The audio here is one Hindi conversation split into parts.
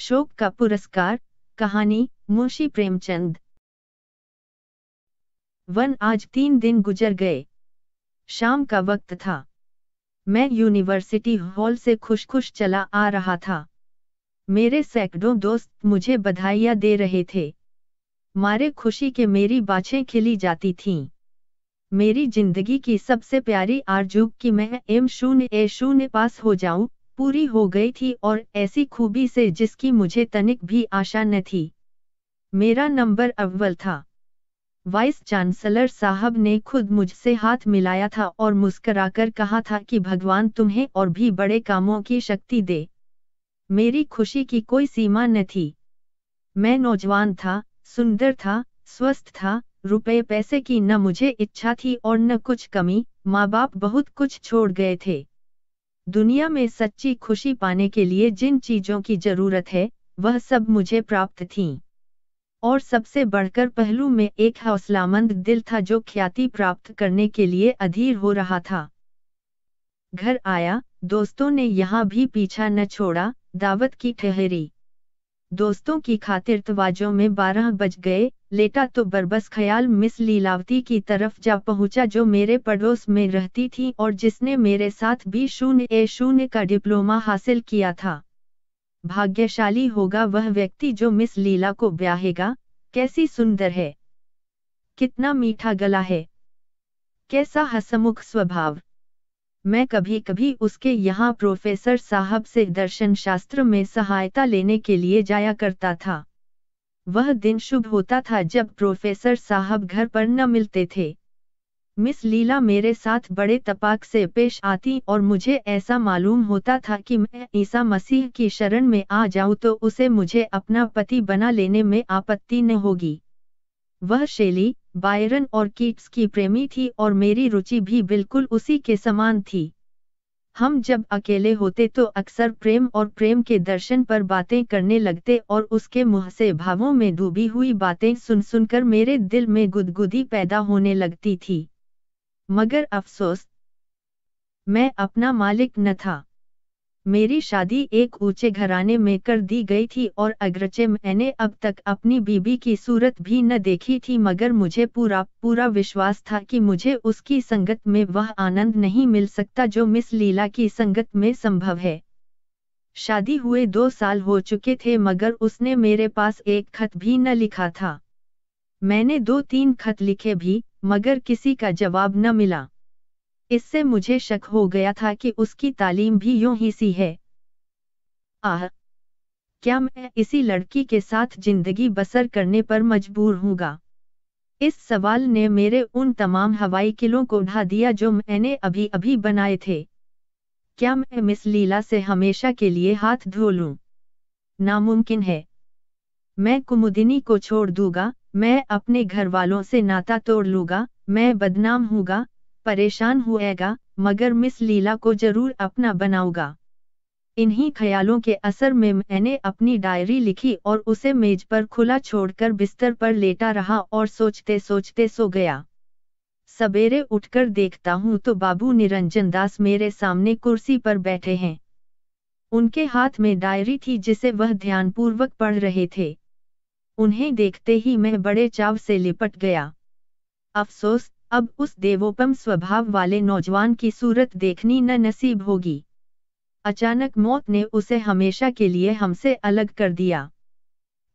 शोक का पुरस्कार कहानी मुंशी प्रेमचंद वन आज तीन दिन गुजर गए शाम का वक्त था मैं यूनिवर्सिटी हॉल से खुश खुश चला आ रहा था मेरे सैकड़ों दोस्त मुझे बधाइया दे रहे थे मारे खुशी के मेरी बाछें खिली जाती थीं मेरी जिंदगी की सबसे प्यारी आरजू की मैं एम शून्य ए शून्य पास हो जाऊं पूरी हो गई थी और ऐसी खूबी से जिसकी मुझे तनिक भी आशा न थी मेरा नंबर अव्वल था वाइस चांसलर साहब ने खुद मुझसे हाथ मिलाया था और मुस्कराकर कहा था कि भगवान तुम्हें और भी बड़े कामों की शक्ति दे मेरी खुशी की कोई सीमा न थी मैं नौजवान था सुंदर था स्वस्थ था रुपए पैसे की न मुझे इच्छा थी और न कुछ कमी माँ बाप बहुत कुछ छोड़ गए थे दुनिया में सच्ची खुशी पाने के लिए जिन चीजों की जरूरत है वह सब मुझे प्राप्त थीं और सबसे बढ़कर पहलू में एक हौसलामंद दिल था जो ख्याति प्राप्त करने के लिए अधीर हो रहा था घर आया दोस्तों ने यहाँ भी पीछा न छोड़ा दावत की ठहरी दोस्तों की खातिर तवाजों में बारह बज गए लेटा तो बरबस ख्याल मिस लीलावती की तरफ जा पहुंचा जो मेरे पड़ोस में रहती थी और जिसने मेरे साथ भी शून्य ए शून्य का डिप्लोमा हासिल किया था भाग्यशाली होगा वह व्यक्ति जो मिस लीला को ब्याहेगा कैसी सुंदर है कितना मीठा गला है कैसा हसमुख स्वभाव मैं कभी कभी उसके यहाँ प्रोफेसर साहब से दर्शन शास्त्र में सहायता लेने के लिए जाया करता था वह दिन शुभ होता था जब प्रोफेसर साहब घर पर न मिलते थे मिस लीला मेरे साथ बड़े तपाक से पेश आती और मुझे ऐसा मालूम होता था कि मैं ईसा मसीह की शरण में आ जाऊं तो उसे मुझे अपना पति बना लेने में आपत्ति न होगी वह शैली बायरन और कीट्स की प्रेमी थी और मेरी रुचि भी बिल्कुल उसी के समान थी हम जब अकेले होते तो अक्सर प्रेम और प्रेम के दर्शन पर बातें करने लगते और उसके मुंह से भावों में डूबी हुई बातें सुन सुनकर मेरे दिल में गुदगुदी पैदा होने लगती थी मगर अफसोस मैं अपना मालिक न था मेरी शादी एक ऊंचे घराने में कर दी गई थी और अग्रचे मैंने अब तक अपनी बीबी की सूरत भी न देखी थी मगर मुझे पूरा पूरा विश्वास था कि मुझे उसकी संगत में वह आनंद नहीं मिल सकता जो मिस लीला की संगत में संभव है शादी हुए दो साल हो चुके थे मगर उसने मेरे पास एक खत भी न लिखा था मैंने दो तीन खत लिखे भी मगर किसी का जवाब न मिला इससे मुझे शक हो गया था कि उसकी तालीम भी यूं ही सी है आह क्या मैं इसी लड़की के साथ जिंदगी बसर करने पर मजबूर हूँगा इस सवाल ने मेरे उन तमाम हवाई किलों को ढा दिया जो मैंने अभी अभी बनाए थे क्या मैं मिस लीला से हमेशा के लिए हाथ धो लूं? नामुमकिन है मैं कुमुदिनी को छोड़ दूंगा मैं अपने घर वालों से नाता तोड़ लूंगा मैं बदनाम हूँगा परेशान हुएगा मगर मिस लीला को जरूर अपना बनाऊंगा इन्हीं ख्यालों के असर में मैंने अपनी डायरी लिखी और उसे मेज पर खुला छोड़कर बिस्तर पर लेटा रहा और सोचते सोचते सो गया सवेरे उठकर देखता हूँ तो बाबू निरंजन दास मेरे सामने कुर्सी पर बैठे हैं उनके हाथ में डायरी थी जिसे वह ध्यानपूर्वक पढ़ रहे थे उन्हें देखते ही मैं बड़े चाव से लिपट गया अफसोस अब उस देवोपम स्वभाव वाले नौजवान की सूरत देखनी न नसीब होगी अचानक मौत ने उसे हमेशा के लिए हमसे अलग कर दिया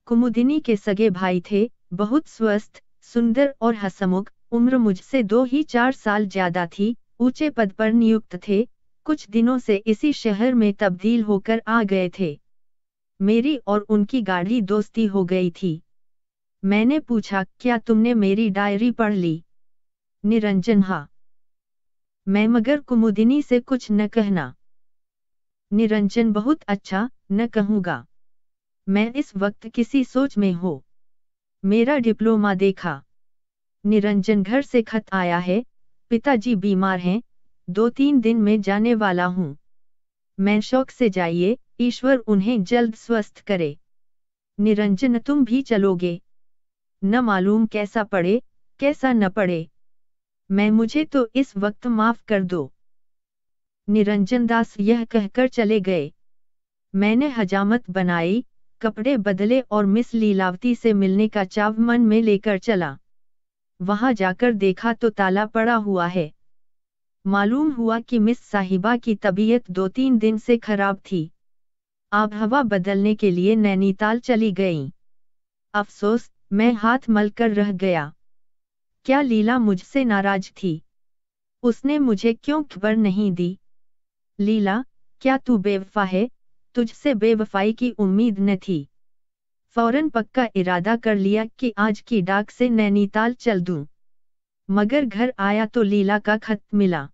कुमुदिनी के सगे भाई थे बहुत स्वस्थ सुंदर और हसमुख उम्र मुझसे दो ही चार साल ज्यादा थी ऊंचे पद पर नियुक्त थे कुछ दिनों से इसी शहर में तब्दील होकर आ गए थे मेरी और उनकी गाड़ी दोस्ती हो गई थी मैंने पूछा क्या तुमने मेरी डायरी पढ़ ली निरंजन हा मैं मगर कुमुदिनी से कुछ न कहना निरंजन बहुत अच्छा न कहूँगा मैं इस वक्त किसी सोच में हो मेरा डिप्लोमा देखा निरंजन घर से खत आया है पिताजी बीमार हैं दो तीन दिन में जाने वाला हूँ मैं शौक से जाइए ईश्वर उन्हें जल्द स्वस्थ करे निरंजन तुम भी चलोगे न मालूम कैसा पड़े कैसा न पड़े मैं मुझे तो इस वक्त माफ कर दो निरंजन दास यह कहकर चले गए मैंने हजामत बनाई कपड़े बदले और मिस लीलावती से मिलने का चाव मन में लेकर चला वहां जाकर देखा तो ताला पड़ा हुआ है मालूम हुआ कि मिस साहिबा की तबीयत दो तीन दिन से खराब थी आप हवा बदलने के लिए नैनीताल चली गई अफसोस मैं हाथ मलकर रह गया क्या लीला मुझसे नाराज थी उसने मुझे क्यों खबर नहीं दी लीला क्या तू बेवफा है तुझसे बेवफाई की उम्मीद न थी फौरन पक्का इरादा कर लिया कि आज की डाक से नैनीताल चल दूं। मगर घर आया तो लीला का खत मिला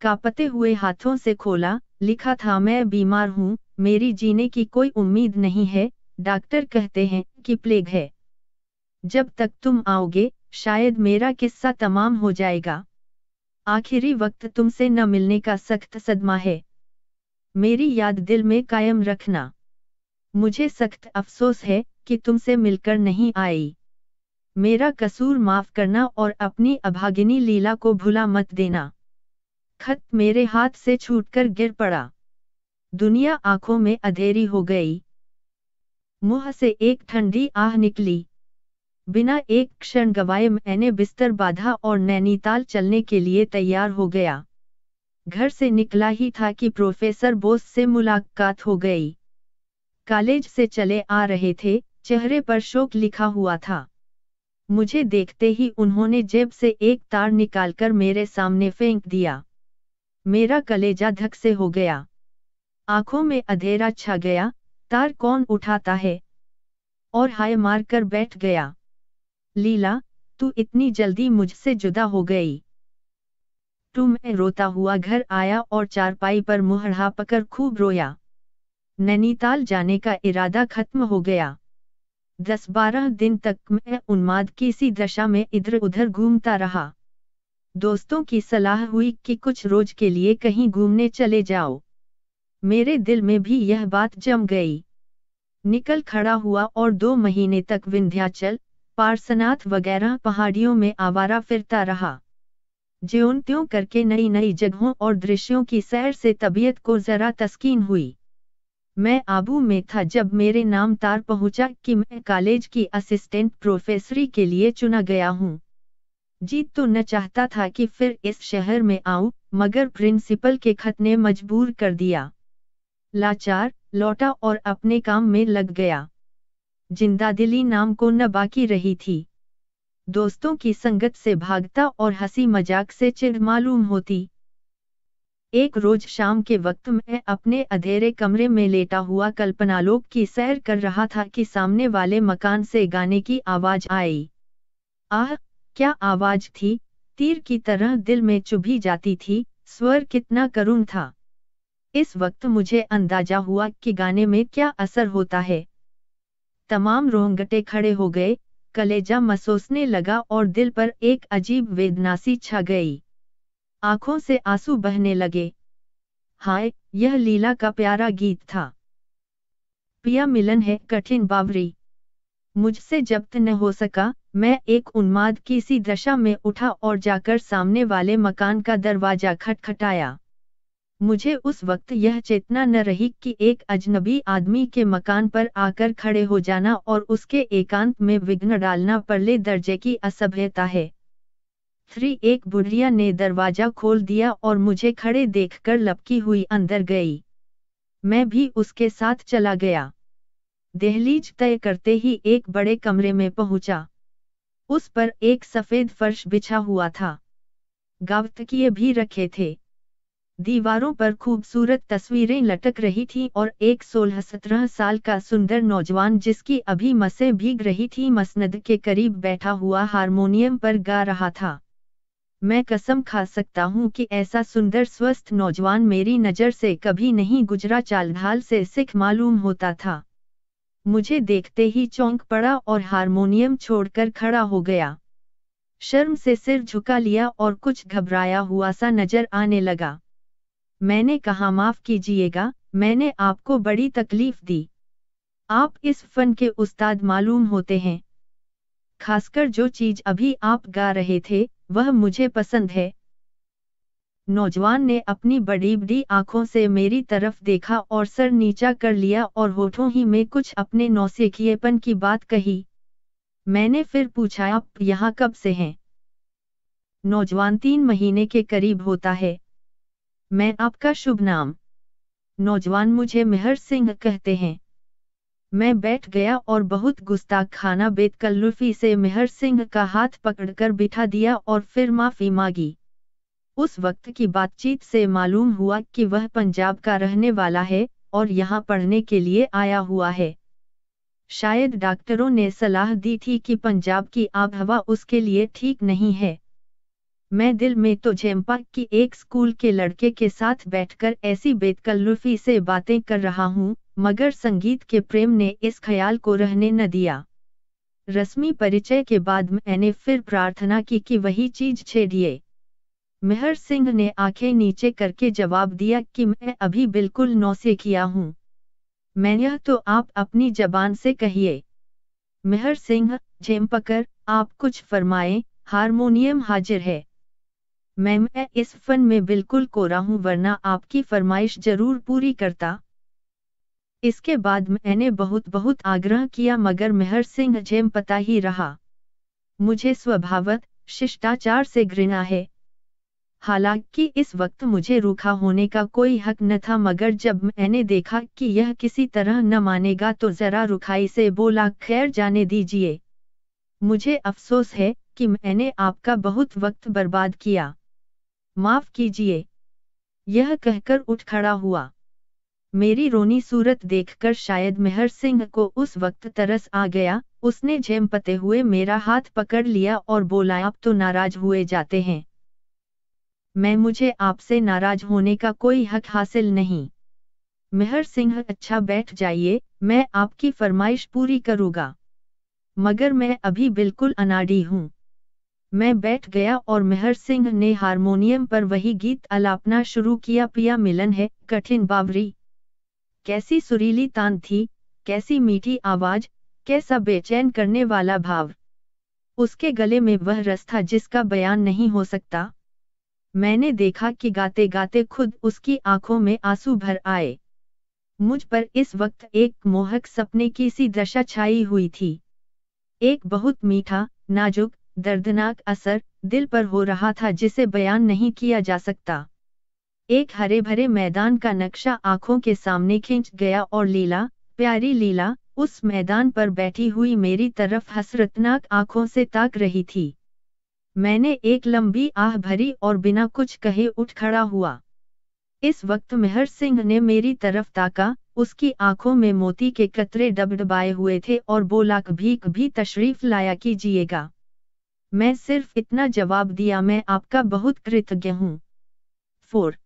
कापते हुए हाथों से खोला लिखा था मैं बीमार हूँ मेरी जीने की कोई उम्मीद नहीं है डॉक्टर कहते हैं कि प्लेग है जब तक तुम आओगे शायद मेरा किस्सा तमाम हो जाएगा आखिरी वक्त तुमसे न मिलने का सख्त सदमा है मेरी याद दिल में कायम रखना मुझे सख्त अफसोस है कि तुमसे मिलकर नहीं आई मेरा कसूर माफ करना और अपनी अभागिनी लीला को भुला मत देना खत मेरे हाथ से छूटकर गिर पड़ा दुनिया आंखों में अधेरी हो गई मुंह से एक ठंडी आह निकली बिना एक क्षण गवाए मैंने बिस्तर बाधा और नैनीताल चलने के लिए तैयार हो गया घर से निकला ही था कि प्रोफेसर बोस से मुलाकात हो गई कॉलेज से चले आ रहे थे चेहरे पर शोक लिखा हुआ था मुझे देखते ही उन्होंने जेब से एक तार निकालकर मेरे सामने फेंक दिया मेरा कलेजा धक से हो गया आंखों में अधेरा छा गया तार कौन उठाता है और हाय मारकर बैठ गया लीला तू इतनी जल्दी मुझसे जुदा हो गई तू मैं रोता हुआ घर आया और चारपाई पर मुहरा पकड़ खूब रोया नैनीताल जाने का इरादा खत्म हो गया दस बारह दिन तक मैं उन्माद की इसी दशा में इधर उधर घूमता रहा दोस्तों की सलाह हुई कि कुछ रोज के लिए कहीं घूमने चले जाओ मेरे दिल में भी यह बात जम गई निकल खड़ा हुआ और दो महीने तक विंध्याचल पारसनाथ वगैरह पहाड़ियों में आवारा फिरता रहा ज्यों त्यों करके नई नई जगहों और दृश्यों की सैर से तबीयत को जरा तस्कीन हुई मैं आबू में था जब मेरे नाम तार पहुंचा कि मैं कॉलेज की असिस्टेंट प्रोफेसरी के लिए चुना गया हूं। जीत तो न चाहता था कि फिर इस शहर में आऊं, मगर प्रिंसिपल के खत ने मजबूर कर दिया लाचार लौटा और अपने काम में लग गया जिंदादिली नाम को न बाकी रही थी दोस्तों की संगत से भागता और हंसी मजाक से चिर मालूम होती एक रोज शाम के वक्त मैं अपने अधेरे कमरे में लेटा हुआ कल्पनालोक की सैर कर रहा था कि सामने वाले मकान से गाने की आवाज आई आह क्या आवाज थी तीर की तरह दिल में चुभी जाती थी स्वर कितना करुण था इस वक्त मुझे अंदाजा हुआ कि गाने में क्या असर होता है तमाम रोंगटे खड़े हो गए कलेजा मसोसने लगा और दिल पर एक अजीब वेदनासी छा गई आंखों से आंसू बहने लगे हाय यह लीला का प्यारा गीत था पिया मिलन है कठिन बावरी मुझसे जब्त न हो सका मैं एक उन्माद की सी दशा में उठा और जाकर सामने वाले मकान का दरवाजा खटखटाया मुझे उस वक्त यह चेतना न रही कि एक अजनबी आदमी के मकान पर आकर खड़े हो जाना और उसके एकांत में विघ्न डालना परले दर्जे की असभ्यता है थ्री एक बुढ़िया ने दरवाजा खोल दिया और मुझे खड़े देखकर लपकी हुई अंदर गई मैं भी उसके साथ चला गया दहलीज तय करते ही एक बड़े कमरे में पहुंचा उस पर एक सफेद फर्श बिछा हुआ था गावतकीय भी रखे थे दीवारों पर खूबसूरत तस्वीरें लटक रही थी और एक सोलह सत्रह साल का सुंदर नौजवान जिसकी अभी मसे भीग रही थी मसनद के करीब बैठा हुआ हारमोनियम पर गा रहा था मैं कसम खा सकता हूँ कि ऐसा सुंदर स्वस्थ नौजवान मेरी नज़र से कभी नहीं गुजरा चालढाल से सिख मालूम होता था मुझे देखते ही चौंक पड़ा और हारमोनियम छोड़कर खड़ा हो गया शर्म से सिर झुका लिया और कुछ घबराया हुआ सा नजर आने लगा मैंने कहा माफ कीजिएगा मैंने आपको बड़ी तकलीफ दी आप इस फन के उस्ताद मालूम होते हैं खासकर जो चीज अभी आप गा रहे थे वह मुझे पसंद है नौजवान ने अपनी बड़ी बड़ी आंखों से मेरी तरफ देखा और सर नीचा कर लिया और होठों ही में कुछ अपने नौसेखिएपन की बात कही मैंने फिर पूछा आप यहाँ कब से हैं नौजवान तीन महीने के करीब होता है मैं आपका शुभ नाम नौजवान मुझे मेहर सिंह कहते हैं मैं बैठ गया और बहुत गुस्ताखाना लुफी से मेहर सिंह का हाथ पकड़कर बिठा दिया और फिर माफ़ी मांगी उस वक्त की बातचीत से मालूम हुआ कि वह पंजाब का रहने वाला है और यहाँ पढ़ने के लिए आया हुआ है शायद डॉक्टरों ने सलाह दी थी कि पंजाब की आबहवा उसके लिए ठीक नहीं है मैं दिल में तो झेम्पा की एक स्कूल के लड़के के साथ बैठकर ऐसी बेतकल्लुफी से बातें कर रहा हूँ मगर संगीत के प्रेम ने इस ख्याल को रहने न दिया रस्मी परिचय के बाद मैंने फिर प्रार्थना की कि वही चीज छेड़िए मेहर सिंह ने आंखें नीचे करके जवाब दिया कि मैं अभी बिल्कुल नौसे किया हूँ मैं यह तो आप अपनी जबान से कहिए मेहर सिंह झेम आप कुछ फरमाए हारमोनियम हाजिर है मैं मैं इस फन में बिल्कुल कोरा हूं वरना आपकी फरमाइश जरूर पूरी करता इसके बाद मैंने बहुत बहुत आग्रह किया मगर मेहर सिंह झेम पता ही रहा मुझे स्वभावत शिष्टाचार से घृणा है हालांकि इस वक्त मुझे रूखा होने का कोई हक न था मगर जब मैंने देखा कि यह किसी तरह न मानेगा तो ज़रा रुखाई से बोला खैर जाने दीजिए मुझे अफसोस है कि मैंने आपका बहुत वक्त बर्बाद किया माफ कीजिए यह कहकर उठ खड़ा हुआ मेरी रोनी सूरत देखकर शायद मेहर सिंह को उस वक्त तरस आ गया उसने झेमपते हुए मेरा हाथ पकड़ लिया और बोला आप तो नाराज हुए जाते हैं मैं मुझे आपसे नाराज होने का कोई हक हासिल नहीं मेहर सिंह अच्छा बैठ जाइए मैं आपकी फरमाइश पूरी करूँगा मगर मैं अभी बिल्कुल अनाड़ी हूँ मैं बैठ गया और मेहर सिंह ने हारमोनियम पर वही गीत अलापना शुरू किया पिया मिलन है कठिन बावरी कैसी सुरीली तान थी कैसी मीठी आवाज कैसा बेचैन करने वाला भाव उसके गले में वह रस था जिसका बयान नहीं हो सकता मैंने देखा कि गाते गाते खुद उसकी आंखों में आंसू भर आए मुझ पर इस वक्त एक मोहक सपने की सी दशा छाई हुई थी एक बहुत मीठा नाजुक दर्दनाक असर दिल पर हो रहा था जिसे बयान नहीं किया जा सकता एक हरे भरे मैदान का नक्शा आंखों के सामने खींच गया और लीला प्यारी लीला उस मैदान पर बैठी हुई मेरी तरफ हसरतनाक आंखों से ताक रही थी मैंने एक लंबी आह भरी और बिना कुछ कहे उठ खड़ा हुआ इस वक्त मेहर सिंह ने मेरी तरफ ताका उसकी आंखों में मोती के कतरे डबडबाए हुए थे और बोला भीख भी तशरीफ लाया कीजिएगा मैं सिर्फ इतना जवाब दिया मैं आपका बहुत कृतज्ञ हूं फोर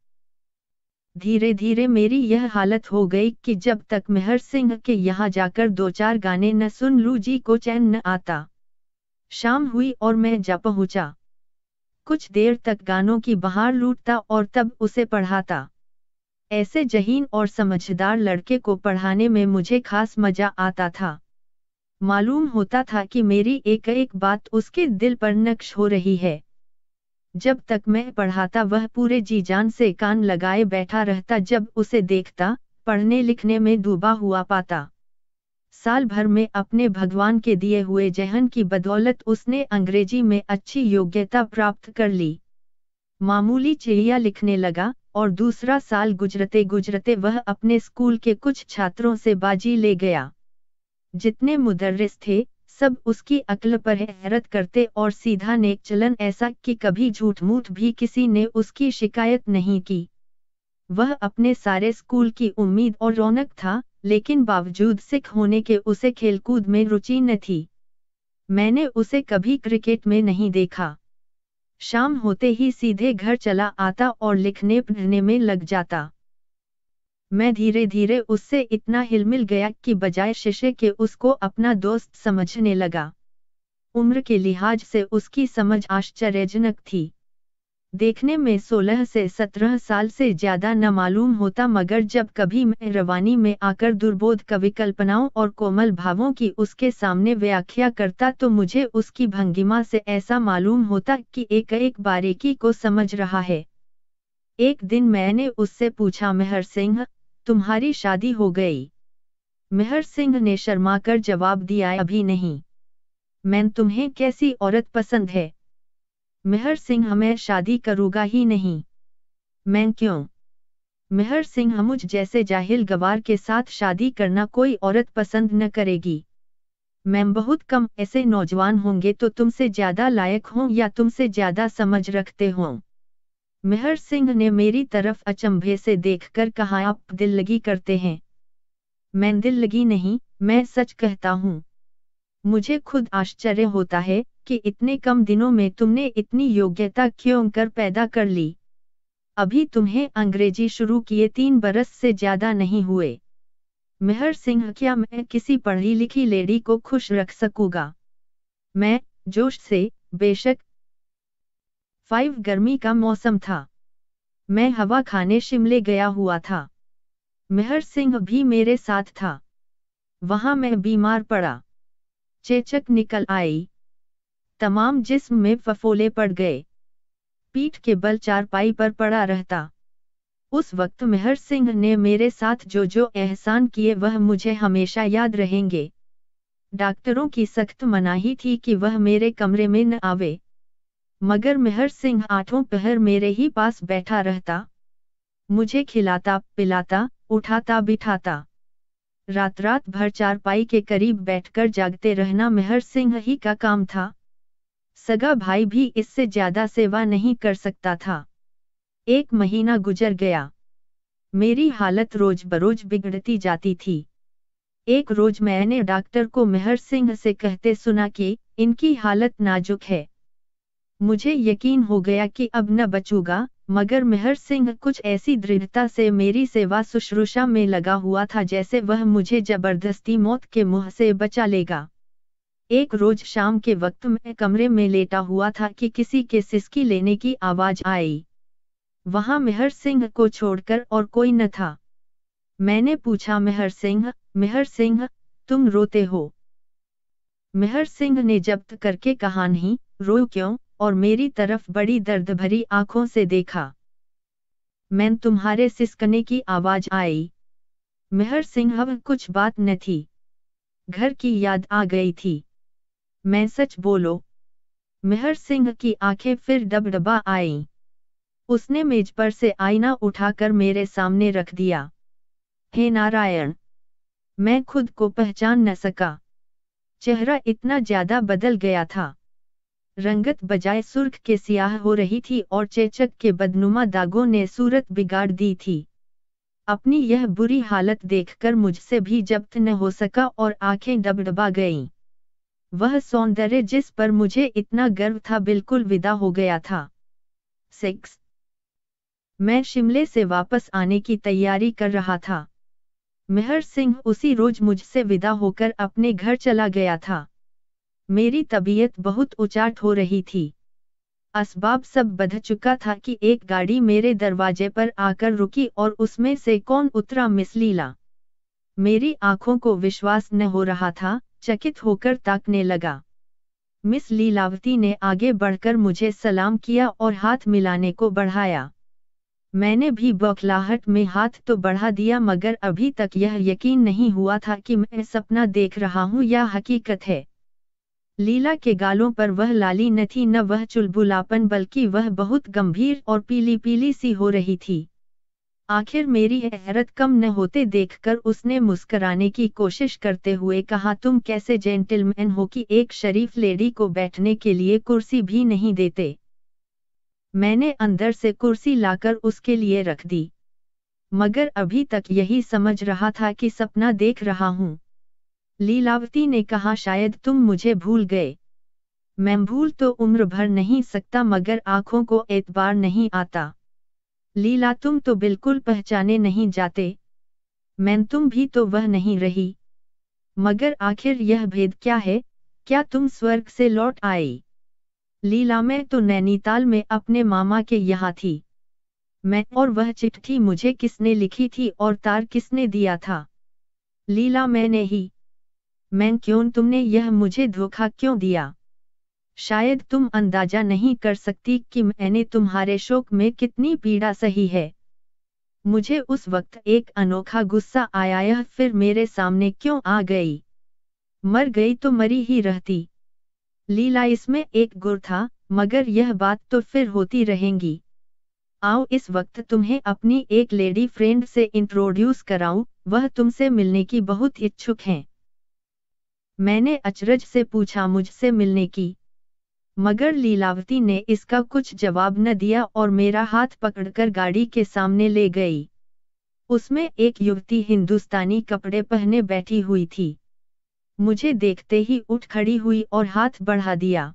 धीरे धीरे मेरी यह हालत हो गई कि जब तक मेहर सिंह के यहाँ जाकर दो चार गाने न सुन लू जी को चैन न आता शाम हुई और मैं जा पहुंचा कुछ देर तक गानों की बहार लूटता और तब उसे पढ़ाता ऐसे जहीन और समझदार लड़के को पढ़ाने में मुझे खास मजा आता था मालूम होता था कि मेरी एक एक बात उसके दिल पर नक्श हो रही है जब तक मैं पढ़ाता वह पूरे जी जान से कान लगाए बैठा रहता जब उसे देखता पढ़ने लिखने में डूबा हुआ पाता साल भर में अपने भगवान के दिए हुए जहन की बदौलत उसने अंग्रेजी में अच्छी योग्यता प्राप्त कर ली मामूली चिड़िया लिखने लगा और दूसरा साल गुजरते गुजरते वह अपने स्कूल के कुछ छात्रों से बाजी ले गया जितने मुदर्रिस थे सब उसकी अक्ल पर हैरत करते और सीधा नेक चलन ऐसा कि कभी झूठ मूठ भी किसी ने उसकी शिकायत नहीं की वह अपने सारे स्कूल की उम्मीद और रौनक था लेकिन बावजूद सिख होने के उसे खेलकूद में रुचि न थी मैंने उसे कभी क्रिकेट में नहीं देखा शाम होते ही सीधे घर चला आता और लिखने पढ़ने में लग जाता मैं धीरे धीरे उससे इतना हिलमिल गया कि बजाय शीशे के उसको अपना दोस्त समझने लगा उम्र के लिहाज से उसकी समझ आश्चर्यजनक थी देखने में 16 से 17 साल से ज्यादा न मालूम होता मगर जब कभी मैं रवानी में आकर दुर्बोध कविकल्पनाओं और कोमल भावों की उसके सामने व्याख्या करता तो मुझे उसकी भंगिमा से ऐसा मालूम होता कि एक एक बारीकी को समझ रहा है एक दिन मैंने उससे पूछा मेहर सिंह तुम्हारी शादी हो गई मेहर सिंह ने शर्मा कर जवाब दिया अभी नहीं मैं तुम्हें कैसी औरत पसंद है मेहर सिंह हमें शादी करूँगा ही नहीं मैं क्यों मेहर सिंह मुझ जैसे जाहिल गवार के साथ शादी करना कोई औरत पसंद न करेगी मैं बहुत कम ऐसे नौजवान होंगे तो तुमसे ज्यादा लायक हों या तुमसे ज्यादा समझ रखते हों मेहर सिंह ने मेरी तरफ अचंभे से देखकर कहा आप दिल लगी करते हैं मैं दिल लगी नहीं मैं सच कहता हूँ मुझे खुद आश्चर्य होता है कि इतने कम दिनों में तुमने इतनी योग्यता क्यों कर पैदा कर ली अभी तुम्हें अंग्रेजी शुरू किए तीन बरस से ज्यादा नहीं हुए मेहर सिंह क्या मैं किसी पढ़ी लिखी लेडी को खुश रख सकूंगा मैं जोश से बेशक फाइव गर्मी का मौसम था मैं हवा खाने शिमले गया हुआ था मेहर सिंह भी मेरे साथ था वहां मैं बीमार पड़ा चेचक निकल आई तमाम जिस्म में फफोले पड़ गए पीठ के बल चारपाई पर पड़ा रहता उस वक्त मेहर सिंह ने मेरे साथ जो जो एहसान किए वह मुझे हमेशा याद रहेंगे डॉक्टरों की सख्त मनाही थी कि वह मेरे कमरे में न आवे मगर मेहर सिंह आठों पहर मेरे ही पास बैठा रहता मुझे खिलाता पिलाता उठाता बिठाता रात रात भर चारपाई के करीब बैठकर जागते रहना मेहर सिंह ही का काम था सगा भाई भी इससे ज्यादा सेवा नहीं कर सकता था एक महीना गुजर गया मेरी हालत रोज बरोज बिगड़ती जाती थी एक रोज मैंने डॉक्टर को मेहर सिंह से कहते सुना कि इनकी हालत नाजुक है मुझे यकीन हो गया कि अब न बचूंगा मगर मेहर सिंह कुछ ऐसी दृढ़ता से मेरी सेवा सुश्रुषा में लगा हुआ था जैसे वह मुझे जबरदस्ती मौत के मुंह से बचा लेगा एक रोज शाम के वक्त मैं कमरे में लेटा हुआ था कि किसी के सिसकी लेने की आवाज आई वहां मेहर सिंह को छोड़कर और कोई न था मैंने पूछा मेहर सिंह मेहर सिंह तुम रोते हो मेहर सिंह ने जब्त करके कहा नहीं रो क्यों और मेरी तरफ बड़ी दर्द भरी आंखों से देखा मैं तुम्हारे सिसकने की आवाज आई मेहर सिंह अब कुछ बात न थी घर की याद आ गई थी मैं सच बोलो मेहर सिंह की आंखें फिर डबडबा आईं उसने मेज पर से आईना उठाकर मेरे सामने रख दिया हे नारायण मैं खुद को पहचान न सका चेहरा इतना ज्यादा बदल गया था रंगत बजाय सुर्ख के सियाह हो रही थी और चेचक के बदनुमा दागों ने सूरत बिगाड़ दी थी अपनी यह बुरी हालत देखकर मुझसे भी जब्त न हो सका और आंखें डबडबा गईं। वह सौंदर्य जिस पर मुझे इतना गर्व था बिल्कुल विदा हो गया था सिक्स मैं शिमले से वापस आने की तैयारी कर रहा था मेहर सिंह उसी रोज मुझसे विदा होकर अपने घर चला गया था मेरी तबीयत बहुत उचाट हो रही थी असबाब सब बध चुका था कि एक गाड़ी मेरे दरवाजे पर आकर रुकी और उसमें से कौन उतरा मिस लीला मेरी आंखों को विश्वास न हो रहा था चकित होकर ताकने लगा मिस लीलावती ने आगे बढ़कर मुझे सलाम किया और हाथ मिलाने को बढ़ाया मैंने भी बौखलाहट में हाथ तो बढ़ा दिया मगर अभी तक यह यकीन नहीं हुआ था कि मैं सपना देख रहा हूँ या हकीकत है लीला के गालों पर वह लाली न थी न वह चुलबुलापन बल्कि वह बहुत गंभीर और पीली पीली सी हो रही थी आखिर मेरी हैरत कम न होते देखकर उसने मुस्कराने की कोशिश करते हुए कहा तुम कैसे जेंटलमैन हो कि एक शरीफ लेडी को बैठने के लिए कुर्सी भी नहीं देते मैंने अंदर से कुर्सी लाकर उसके लिए रख दी मगर अभी तक यही समझ रहा था कि सपना देख रहा हूँ लीलावती ने कहा शायद तुम मुझे भूल गए मैं भूल तो उम्र भर नहीं सकता मगर आंखों को एतबार नहीं आता लीला तुम तो बिल्कुल पहचाने नहीं जाते मैं तुम भी तो वह नहीं रही मगर आखिर यह भेद क्या है क्या तुम स्वर्ग से लौट आई लीला मैं तो नैनीताल में अपने मामा के यहाँ थी मैं और वह चिट्ठी मुझे किसने लिखी थी और तार किसने दिया था लीला मैंने ही मैं क्यों तुमने यह मुझे धोखा क्यों दिया शायद तुम अंदाजा नहीं कर सकती कि मैंने तुम्हारे शोक में कितनी पीड़ा सही है मुझे उस वक्त एक अनोखा गुस्सा आया यह फिर मेरे सामने क्यों आ गई मर गई तो मरी ही रहती लीला इसमें एक गुर था मगर यह बात तो फिर होती रहेंगी आओ इस वक्त तुम्हें अपनी एक लेडी फ्रेंड से इंट्रोड्यूस कराऊं वह तुमसे मिलने की बहुत इच्छुक हैं मैंने अचरज से पूछा मुझसे मिलने की मगर लीलावती ने इसका कुछ जवाब न दिया और मेरा हाथ पकड़कर गाड़ी के सामने ले गई उसमें एक युवती हिंदुस्तानी कपड़े पहने बैठी हुई थी मुझे देखते ही उठ खड़ी हुई और हाथ बढ़ा दिया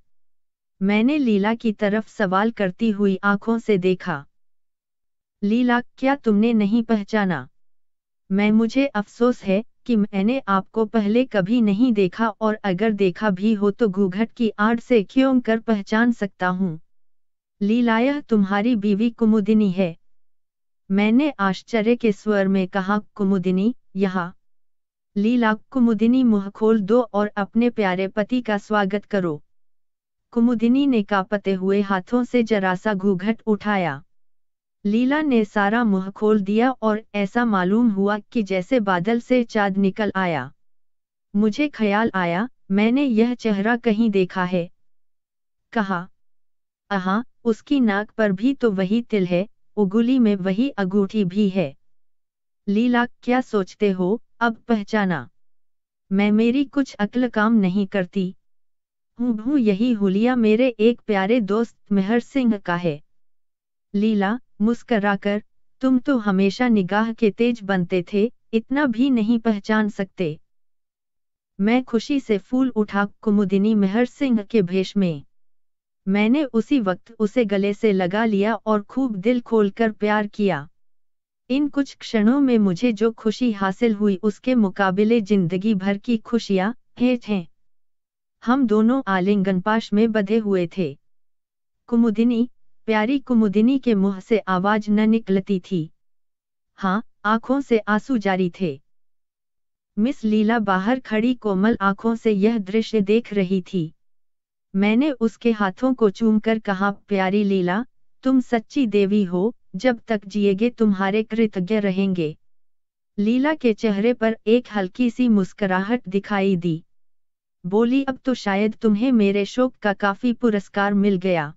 मैंने लीला की तरफ सवाल करती हुई आंखों से देखा लीला क्या तुमने नहीं पहचाना मैं मुझे अफसोस है कि मैंने आपको पहले कभी नहीं देखा और अगर देखा भी हो तो घूघट की आड़ से क्यों कर पहचान सकता हूँ लीलाया तुम्हारी बीवी कुमुदिनी है मैंने आश्चर्य के स्वर में कहा कुमुदिनी यहाँ लीला कुमुदिनी मुंह खोल दो और अपने प्यारे पति का स्वागत करो कुमुदिनी ने कापते हुए हाथों से जरा सा घूघट उठाया लीला ने सारा मुंह खोल दिया और ऐसा मालूम हुआ कि जैसे बादल से चाद निकल आया मुझे ख्याल आया मैंने यह चेहरा कहीं देखा है कहा आहा उसकी नाक पर भी तो वही तिल है उगुली में वही अंगूठी भी है लीला क्या सोचते हो अब पहचाना मैं मेरी कुछ अकल काम नहीं करती हूँ यही हुलिया मेरे एक प्यारे दोस्त मेहर सिंह का है लीला मुस्कराकर तुम तो हमेशा निगाह के तेज बनते थे इतना भी नहीं पहचान सकते मैं खुशी से फूल उठा कुमुदिनी मेहर सिंह के भेष में मैंने उसी वक्त उसे गले से लगा लिया और खूब दिल खोलकर प्यार किया इन कुछ क्षणों में मुझे जो खुशी हासिल हुई उसके मुकाबले जिंदगी भर की खुशियां हेठ हैं हम दोनों आलिंगनपाश में बधे हुए थे कुमुदिनी प्यारी कुमुदिनी के मुंह से आवाज न निकलती थी हाँ आंखों से आंसू जारी थे मिस लीला बाहर खड़ी कोमल आंखों से यह दृश्य देख रही थी मैंने उसके हाथों को चूमकर कहा प्यारी लीला तुम सच्ची देवी हो जब तक जिएगे तुम्हारे कृतज्ञ रहेंगे लीला के चेहरे पर एक हल्की सी मुस्कराहट दिखाई दी बोली अब तो शायद तुम्हें मेरे शोक का काफी पुरस्कार मिल गया